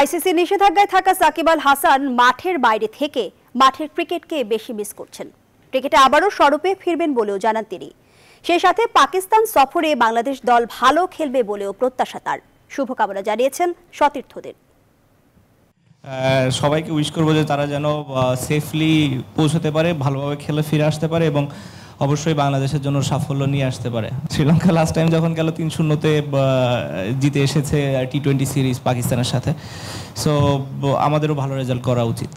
ICC নিষেধাজ্ঞায় থাকা সাকিব আল হাসান মাঠের বাইরে থেকে মাঠের ক্রিকেটকে বেশি মিস করছেন ক্রিকেটে আবারও স্বরূপে ফিরবেন বলেও জানান তিনি সেই সাথে পাকিস্তান সফরে বাংলাদেশ দল ভালো খেলবে বলেও প্রত্যাশা তার শুভকামনা জানিয়েছেন সতীর্থদের সবাইকে উইশ করবো যে তারা যেন সেফলি পৌঁছতে পারে ভালোভাবে খেলে ফিরে আসতে পারে এবং অবশ্যই বাংলাদেশের জন্য সাফল্য নিয়ে আসতে পারে শ্রীলঙ্কা লাস্ট টাইম যখন গেল তিন শূন্যতে জিতে এসেছে টি টোয়েন্টি সিরিজ পাকিস্তানের সাথে সো আমাদেরও ভালো রেজাল্ট করা উচিত